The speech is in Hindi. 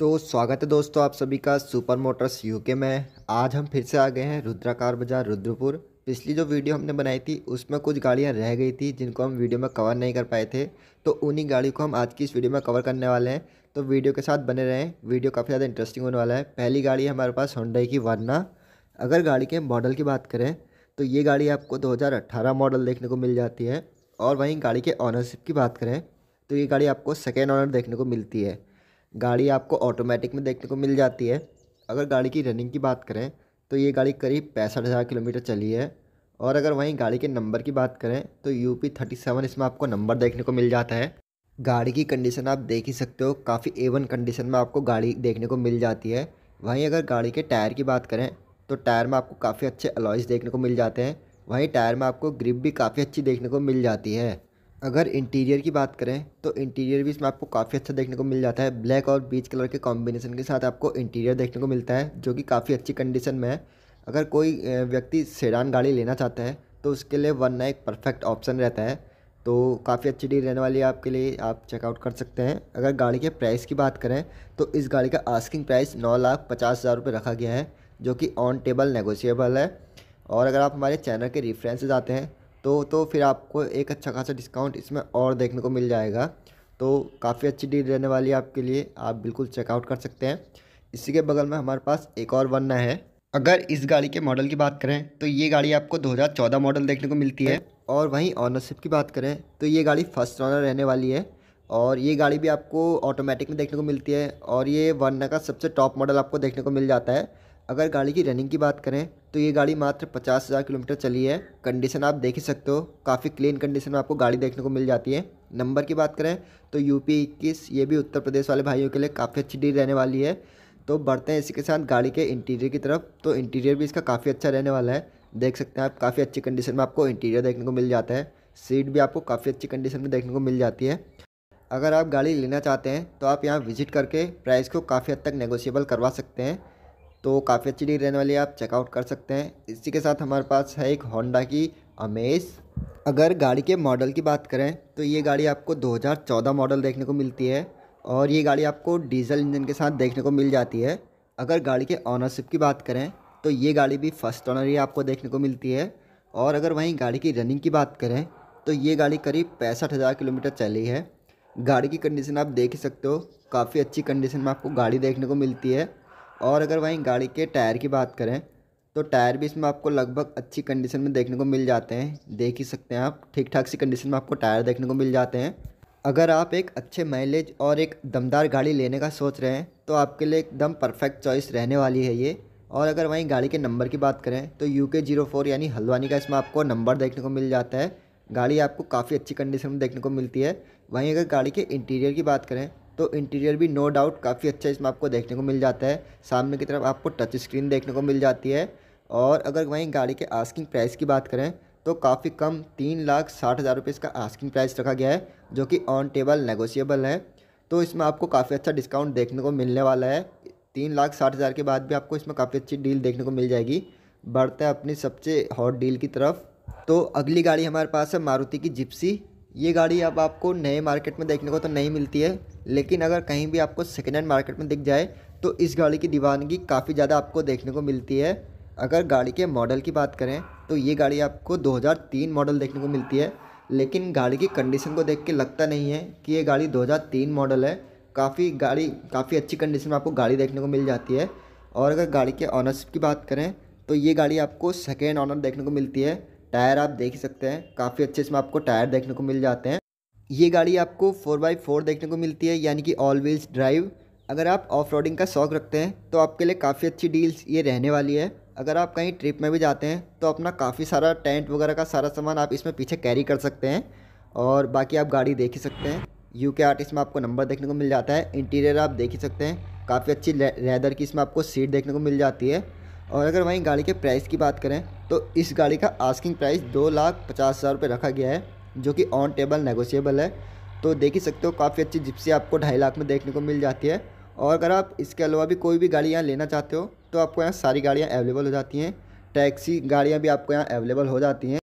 तो स्वागत है दोस्तों आप सभी का सुपर मोटर्स यूके में आज हम फिर से आ गए हैं रुद्राकार बाजार रुद्रपुर पिछली जो वीडियो हमने बनाई थी उसमें कुछ गाड़ियां रह गई थी जिनको हम वीडियो में कवर नहीं कर पाए थे तो उन्हीं गाड़ियों को हम आज की इस वीडियो में कवर करने वाले हैं तो वीडियो के साथ बने रहें वीडियो काफ़ी ज़्यादा इंटरेस्टिंग होने वाला है पहली गाड़ी हमारे पास होंडाई की वर्ना अगर गाड़ी के मॉडल की बात करें तो ये गाड़ी आपको दो मॉडल देखने को मिल जाती है और वहीं गाड़ी के ऑनरशिप की बात करें तो ये गाड़ी आपको सेकेंड ऑनर देखने को मिलती है गाड़ी आपको ऑटोमेटिक में देखने को मिल जाती है अगर गाड़ी की रनिंग की बात करें तो ये गाड़ी करीब पैंसठ हज़ार किलोमीटर चली है और अगर वहीं गाड़ी के नंबर की बात करें तो यू पी थर्टी सेवन इसमें आपको नंबर देखने को मिल जाता है गाड़ी की कंडीशन आप देख ही सकते हो काफ़ी एवन कंडीशन में आपको गाड़ी देखने को मिल जाती है वहीं अगर गाड़ी के टायर की बात करें तो टायर में आपको काफ़ी अच्छे अलॉयस देखने को मिल जाते हैं वहीं टायर में आपको ग्रिप भी काफ़ी अच्छी देखने को मिल जाती है अगर इंटीरियर की बात करें तो इंटीरियर भी इसमें आपको काफ़ी अच्छा देखने को मिल जाता है ब्लैक और बीच कलर के कॉम्बिनेशन के साथ आपको इंटीरियर देखने को मिलता है जो कि काफ़ी अच्छी कंडीशन में है अगर कोई व्यक्ति सेडान गाड़ी लेना चाहता है तो उसके लिए वन एक परफेक्ट ऑप्शन रहता है तो काफ़ी अच्छी डील रहने वाली है आपके लिए आप चेकआउट कर सकते हैं अगर गाड़ी के प्राइस की बात करें तो इस गाड़ी का आस्किंग प्राइस नौ लाख पचास हज़ार रुपये रखा गया है जो कि ऑन टेबल नेगोशिएबल है और अगर आप हमारे चैनल के रेफरेंसेज आते हैं तो तो फिर आपको एक अच्छा खासा डिस्काउंट इसमें और देखने को मिल जाएगा तो काफ़ी अच्छी डील रहने वाली है आपके लिए आप बिल्कुल चेकआउट कर सकते हैं इसी के बगल में हमारे पास एक और वरना है अगर इस गाड़ी के मॉडल की बात करें तो ये गाड़ी आपको 2014 मॉडल देखने को मिलती है और वहीं ऑनरशिप की बात करें तो ये गाड़ी फर्स्ट ऑनर रहने वाली है और ये गाड़ी भी आपको ऑटोमेटिक में देखने को मिलती है और ये वरना का सबसे टॉप मॉडल आपको देखने को मिल जाता है अगर गाड़ी की रनिंग की बात करें तो ये गाड़ी मात्र पचास हज़ार किलोमीटर चली है कंडीशन आप देख ही सकते हो काफ़ी क्लीन कंडीशन में आपको गाड़ी देखने को मिल जाती है नंबर की बात करें तो यूपी इक्कीस ये भी उत्तर प्रदेश वाले भाइयों के लिए काफ़ी अच्छी डील रहने वाली है तो बढ़ते हैं इसी के साथ गाड़ी के इंटीरियर की तरफ तो इंटीरियर भी इसका काफ़ी अच्छा रहने वाला है देख सकते हैं आप काफ़ी अच्छी कंडीशन में आपको इंटीरियर देखने को मिल जाता है सीट भी आपको काफ़ी अच्छी कंडीशन में देखने को मिल जाती है अगर आप गाड़ी लेना चाहते हैं तो आप यहाँ विजिट करके प्राइस को काफ़ी हद तक नेगोशिएबल करवा सकते हैं तो काफ़ी अच्छी डील रहने वाली है आप चेकआउट कर सकते हैं इसी के साथ हमारे पास है एक होंडा की अमेज अगर गाड़ी के मॉडल की बात करें तो ये गाड़ी आपको 2014 मॉडल देखने को मिलती है और ये गाड़ी आपको डीजल इंजन के साथ देखने को मिल जाती है अगर गाड़ी के ऑनरशिप की बात करें तो ये गाड़ी भी फर्स्ट ऑनर ही आपको देखने को मिलती है और अगर वहीं गाड़ी की रनिंग की बात करें तो ये गाड़ी करीब पैंसठ हज़ार किलोमीटर चली है गाड़ी की कंडीशन आप देख ही सकते हो काफ़ी अच्छी कंडीशन में आपको गाड़ी देखने को मिलती है और अगर वहीं गाड़ी के टायर की बात करें तो टायर भी इसमें आपको लगभग अच्छी कंडीशन में देखने को मिल जाते हैं देख ही सकते हैं आप ठीक ठाक सी कंडीशन में आपको टायर देखने को मिल जाते हैं अगर आप एक अच्छे माइलेज और एक दमदार गाड़ी लेने का सोच रहे हैं तो आपके लिए एकदम परफेक्ट चॉइस रहने वाली है ये और अगर वहीं गाड़ी के नंबर की बात करें तो यू के जीरो फोर यानी हल्द्वानी का इसमें आपको नंबर देखने को मिल जाता है गाड़ी आपको काफ़ी अच्छी कंडीशन में देखने को मिलती है वहीं अगर गाड़ी के इंटीरियर की बात करें तो इंटीरियर भी नो डाउट काफ़ी अच्छा इसमें आपको देखने को मिल जाता है सामने की तरफ आपको टच स्क्रीन देखने को मिल जाती है और अगर वहीं गाड़ी के आस्किंग प्राइस की बात करें तो काफ़ी कम तीन लाख साठ हज़ार रुपये इसका आस्किंग प्राइस रखा गया है जो कि ऑन टेबल नेगोशिएबल है तो इसमें आपको काफ़ी अच्छा डिस्काउंट देखने को मिलने वाला है तीन लाख साठ हज़ार के बाद भी आपको इसमें काफ़ी अच्छी डील देखने को मिल जाएगी बढ़ते हैं अपनी सबसे हॉट डील की तरफ तो अगली गाड़ी हमारे पास है मारुति की जिप्सी ये गाड़ी अब आपको नए मार्केट में देखने को तो नहीं मिलती है लेकिन अगर कहीं भी आपको सेकेंड हैंड मार्केट में दिख जाए तो इस गाड़ी की दीवानगी काफ़ी ज़्यादा आपको देखने को मिलती है अगर गाड़ी के मॉडल की बात करें तो ये गाड़ी आपको 2003 मॉडल देखने को मिलती है लेकिन गाड़ी की कंडीशन को देख के लगता नहीं है कि ये गाड़ी 2003 मॉडल है काफ़ी गाड़ी काफ़ी अच्छी कंडीशन में आपको गाड़ी देखने को मिल जाती है और अगर गाड़ी के ऑनरशिप की बात करें तो ये गाड़ी आपको सेकेंड ऑनर देखने को मिलती है टायर आप देख ही सकते हैं काफ़ी अच्छे इसमें आपको टायर देखने को मिल जाते हैं ये गाड़ी आपको फोर बाई फोर देखने को मिलती है यानी कि ऑल व्हील्स ड्राइव अगर आप ऑफ रोडिंग का शौक रखते हैं तो आपके लिए काफ़ी अच्छी डील्स ये रहने वाली है अगर आप कहीं ट्रिप में भी जाते हैं तो अपना काफ़ी सारा टेंट वगैरह का सारा सामान आप इसमें पीछे कैरी कर सकते हैं और बाकी आप गाड़ी देख ही सकते हैं यू के आर्ट में आपको नंबर देखने को मिल जाता है इंटीरियर आप देख ही सकते हैं काफ़ी अच्छी लेदर की इसमें आपको सीट देखने को मिल जाती है और अगर वहीं गाड़ी के प्राइस की बात करें तो इस गाड़ी का आस्किंग प्राइस दो लाख पचास हज़ार रुपये रखा गया है जो कि ऑन टेबल नेगोशिएबल है तो देख ही सकते हो काफ़ी अच्छी जिप्सी आपको ढाई लाख में देखने को मिल जाती है और अगर आप इसके अलावा भी कोई भी गाड़ी यहाँ लेना चाहते हो तो आपको यहाँ सारी गाड़ियाँ अवेलेबल हो जाती हैं टैक्सी गाड़ियाँ भी आपको यहाँ अवेलेबल हो जाती हैं